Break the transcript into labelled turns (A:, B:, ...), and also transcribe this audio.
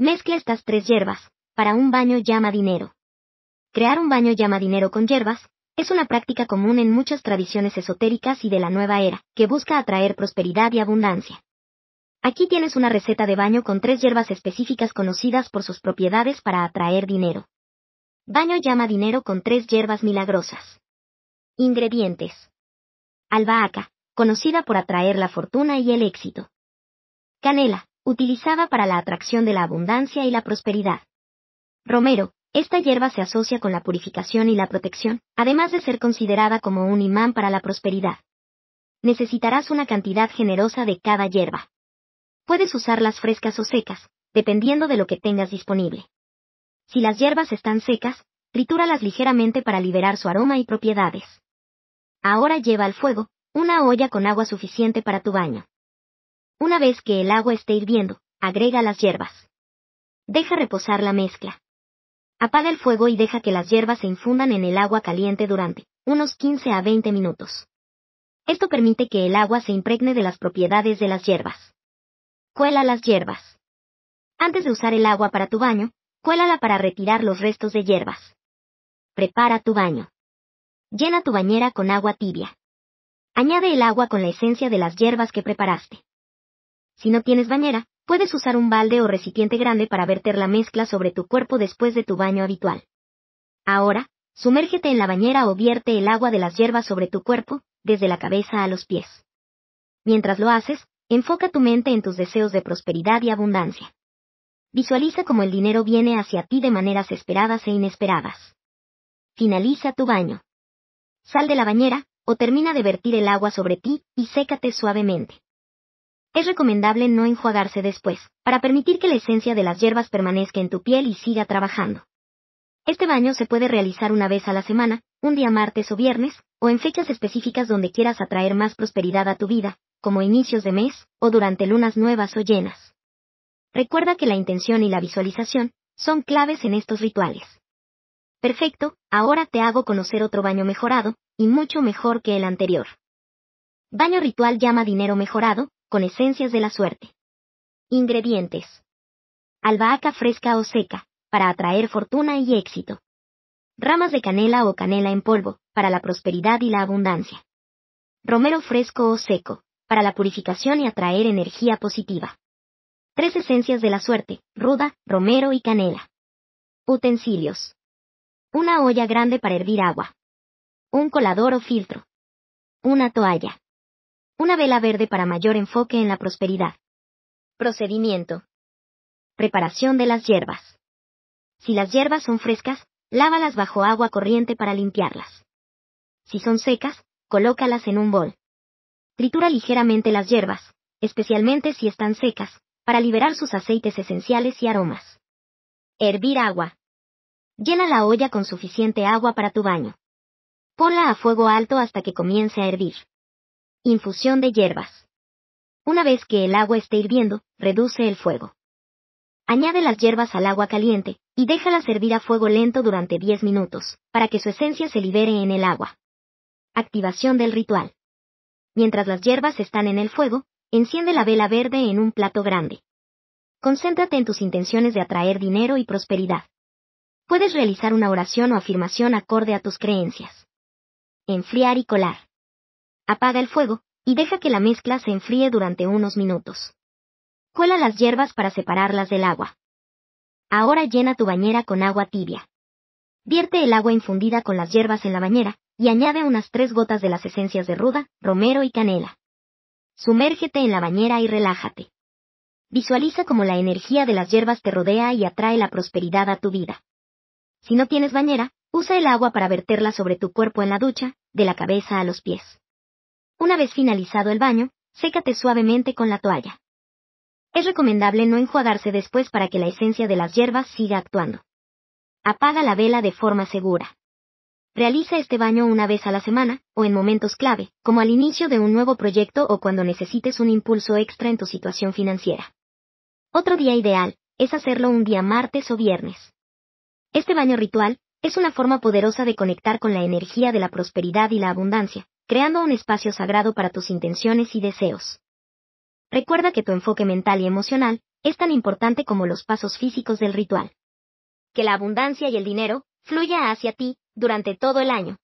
A: Mezcla estas tres hierbas. Para un baño llama dinero. Crear un baño llama dinero con hierbas es una práctica común en muchas tradiciones esotéricas y de la nueva era, que busca atraer prosperidad y abundancia. Aquí tienes una receta de baño con tres hierbas específicas conocidas por sus propiedades para atraer dinero. Baño llama dinero con tres hierbas milagrosas. Ingredientes. Albahaca, conocida por atraer la fortuna y el éxito. Canela, utilizada para la atracción de la abundancia y la prosperidad. Romero, esta hierba se asocia con la purificación y la protección, además de ser considerada como un imán para la prosperidad. Necesitarás una cantidad generosa de cada hierba. Puedes usarlas frescas o secas, dependiendo de lo que tengas disponible. Si las hierbas están secas, tritúralas ligeramente para liberar su aroma y propiedades. Ahora lleva al fuego, una olla con agua suficiente para tu baño. Una vez que el agua esté hirviendo, agrega las hierbas. Deja reposar la mezcla. Apaga el fuego y deja que las hierbas se infundan en el agua caliente durante unos 15 a 20 minutos. Esto permite que el agua se impregne de las propiedades de las hierbas. Cuela las hierbas. Antes de usar el agua para tu baño, cuélala para retirar los restos de hierbas. Prepara tu baño. Llena tu bañera con agua tibia. Añade el agua con la esencia de las hierbas que preparaste. Si no tienes bañera, puedes usar un balde o recipiente grande para verter la mezcla sobre tu cuerpo después de tu baño habitual. Ahora, sumérgete en la bañera o vierte el agua de las hierbas sobre tu cuerpo, desde la cabeza a los pies. Mientras lo haces, enfoca tu mente en tus deseos de prosperidad y abundancia. Visualiza cómo el dinero viene hacia ti de maneras esperadas e inesperadas. Finaliza tu baño. Sal de la bañera, o termina de vertir el agua sobre ti, y sécate suavemente. Es recomendable no enjuagarse después, para permitir que la esencia de las hierbas permanezca en tu piel y siga trabajando. Este baño se puede realizar una vez a la semana, un día martes o viernes, o en fechas específicas donde quieras atraer más prosperidad a tu vida, como inicios de mes, o durante lunas nuevas o llenas. Recuerda que la intención y la visualización son claves en estos rituales. Perfecto, ahora te hago conocer otro baño mejorado, y mucho mejor que el anterior. Baño ritual llama dinero mejorado, con esencias de la suerte. Ingredientes. Albahaca fresca o seca, para atraer fortuna y éxito. Ramas de canela o canela en polvo, para la prosperidad y la abundancia. Romero fresco o seco, para la purificación y atraer energía positiva. Tres esencias de la suerte, ruda, romero y canela. Utensilios. Una olla grande para hervir agua. Un colador o filtro. Una toalla. Una vela verde para mayor enfoque en la prosperidad. Procedimiento. Preparación de las hierbas. Si las hierbas son frescas, lávalas bajo agua corriente para limpiarlas. Si son secas, colócalas en un bol. Tritura ligeramente las hierbas, especialmente si están secas, para liberar sus aceites esenciales y aromas. Hervir agua. Llena la olla con suficiente agua para tu baño. Ponla a fuego alto hasta que comience a hervir. Infusión de hierbas. Una vez que el agua esté hirviendo, reduce el fuego. Añade las hierbas al agua caliente, y déjala servir a fuego lento durante 10 minutos, para que su esencia se libere en el agua. Activación del ritual. Mientras las hierbas están en el fuego, enciende la vela verde en un plato grande. Concéntrate en tus intenciones de atraer dinero y prosperidad. Puedes realizar una oración o afirmación acorde a tus creencias. Enfriar y colar. Apaga el fuego, y deja que la mezcla se enfríe durante unos minutos. Cuela las hierbas para separarlas del agua. Ahora llena tu bañera con agua tibia. Vierte el agua infundida con las hierbas en la bañera, y añade unas tres gotas de las esencias de ruda, romero y canela. Sumérgete en la bañera y relájate. Visualiza cómo la energía de las hierbas te rodea y atrae la prosperidad a tu vida. Si no tienes bañera, usa el agua para verterla sobre tu cuerpo en la ducha, de la cabeza a los pies. Una vez finalizado el baño, sécate suavemente con la toalla. Es recomendable no enjuagarse después para que la esencia de las hierbas siga actuando. Apaga la vela de forma segura. Realiza este baño una vez a la semana, o en momentos clave, como al inicio de un nuevo proyecto o cuando necesites un impulso extra en tu situación financiera. Otro día ideal, es hacerlo un día martes o viernes. Este baño ritual, es una forma poderosa de conectar con la energía de la prosperidad y la abundancia, creando un espacio sagrado para tus intenciones y deseos. Recuerda que tu enfoque mental y emocional es tan importante como los pasos físicos del ritual. Que la abundancia y el dinero fluya hacia ti durante todo el año.